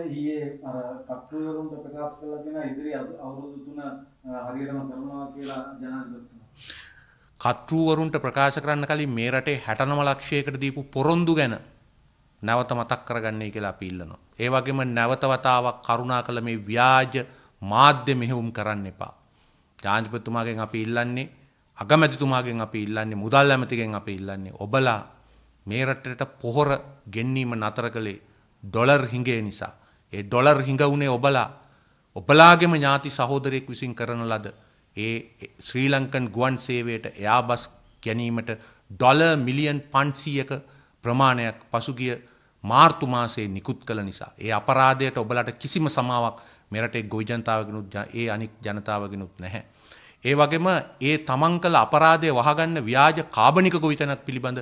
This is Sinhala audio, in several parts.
ඊයේ අර කර්තෘවරුන්ට ප්‍රකාශ කළා තියෙන ඉදිරි අවුරුදු තුන හරියටම කරනවා කියලා ජනාධිපතිතුමා. කර්තෘවරුන්ට ප්‍රකාශ කරන්න කලින් මේ රටේ 69 ලක්ෂයකට දීපු පොරොන්දු ගැන නැවත මතක් කරගන්නයි කියලා අපි ඉල්ලනවා. ඒ වගේම නැවත වතාවක් කරුණාකර මේ ව්‍යාජ මාධ්‍ය මෙහෙයුම් කරන්න එපා. ජනාධිපතිතුමාගෙන් අපි ඉල්ලන්නේ අගමැතිතුමාගෙන් අපි ඉල්ලන්නේ මුදල් ඇමතිගෙන් අපි ඉල්ලන්නේ ඔබලා මේ රටට පොහොර ගෙන්වීම නතර කළේ ඩොලර් හිඟේ නිසා ඒ ඩොලර් හිඟවුනේ ඔබලා ඔබලාගෙම ඥාති සහෝදරයෙක් විසින් කරන ලද ඒ ශ්‍රී ලංකන් ගුවන් සේවයට එයාබස් ගැනීමට ඩොල මිලියන් පන්සීයක ප්‍රමාණයක් පසුගිය මාර්තු මාසයේ නිකුත් කළ නිසා ඒ අපරාධයට ඔබලට කිසිම සමාවක් මෙරටේ ගොවි ජනතාවගෙනුත් ඒ අනික් ජනතාවගෙනුත් නැහැ. ඒ වගේම ඒ තමන් කළ අපරාධය වහගන්න ව්‍යාජ කාබනික ගොවිතැනක් පිළිබඳ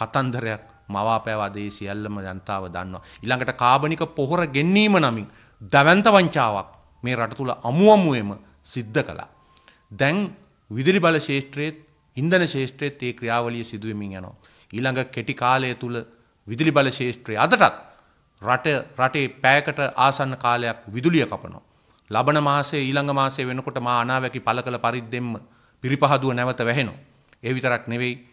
කතන්දරයක් මවාපෑවදේ සියල්ලම ජනතාව දන්නවා. ඉළඟට කාබනික පොහොර ගෙන්නීම නමින් දැවන්ත වංචාවක් මේ රට තුළ අමුවමුවම සිද්ධ කළා. දැන් විදිරි බල ශේෂත්‍රයේත් ඉන්දන ශේෂත්‍රයේත් ඒ ක්‍රියාවලිය සිදුවමින් යනවා. ඊළඟ කෙටි කාලය තුළ විදුලි බල ශේෂත්‍රයේ අදටත් රට රටේ පෑකට ආසන්න කාලයක් විදුලිය කපනවා. ලබන මාසේ ඊළඟ මාසේ වෙනකොට මා අනාවැකි පළ කළ පරිද්දෙන්ම පිරිපහදුව නැවත වැහෙනවා. ඒ විතරක් නෙවෙයි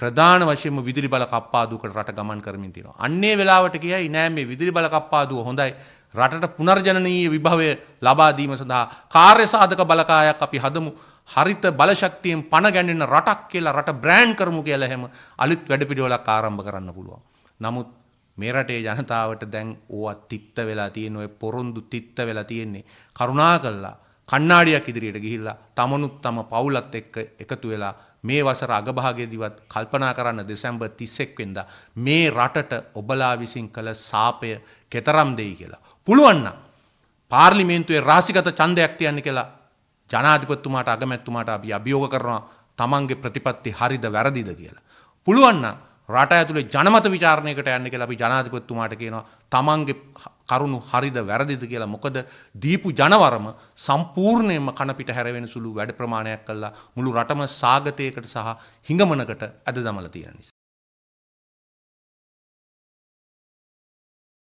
ප්‍රධාන වශයෙන් විදිරි බල කප්පාදුවකට රට ගමන් කරමින් තියෙනවා. අන්නේ වෙලාවට කියයි නෑ මේ විදිරි බල කප්පාදුව හොඳයි රටට පුනර්ජනනීය විභවය ලබා දීම සඳහා කාර්ය සාධක බලකායක් අපි හදමු. හරිත බලශක්තියෙන් පණ ගැන්වෙන රටක් කියලා රට බ්‍රෑන්ඩ් කරමු කියලා හැම අලුත් වැඩපිළිවෙලක් ආරම්භ කරන්න පුළුවන්. නමුත් මේ රටේ ජනතාවට දැන් ඕවා තිත්ත වෙලා තියෙන ඔය පොරොන්දු තිත්ත වෙලා තියෙන්නේ. කරුණා කළා කණ්ණාඩියක් ඉදිරියට ගිහිල්ලා තමනුත් තම පවුලත් එක්ක එකතු වෙලා මේ වසර අගභාගයේදීවත් කල්පනා කරන්න දෙසැම්බර් 31 වෙනිදා මේ රටට ඔබලා විසින් කළ සාපය කතරම් දෙයි කියලා. පුළුවන් නම් පාර්ලිමේන්තුවේ රාශිගත ඡන්දයක් තියන්න කියලා ජනාධිපතිතුමාට අගමැතිතුමාට අපි අභියෝග කරනවා තමන්ගේ ප්‍රතිපත්ති හරිද වැරදිද කියලා. පුළුවන් නම් රට ඇතුළේ ජනමත විචාරණයකට යන්න කියලා අපි ජනාධිපතිතුමාට කියනවා තමන්ගේ කරුණු හරිද වැරදිද කියලා මොකද දීපු ජනවරම සම්පූර්ණයෙන්ම කන පිට හැරවෙන සුළු වැඩ ප්‍රමාණයක් කළා මුළු රටම සාගතයකට සහ හිඟමනකට ඇද දමලා තියෙන නිසා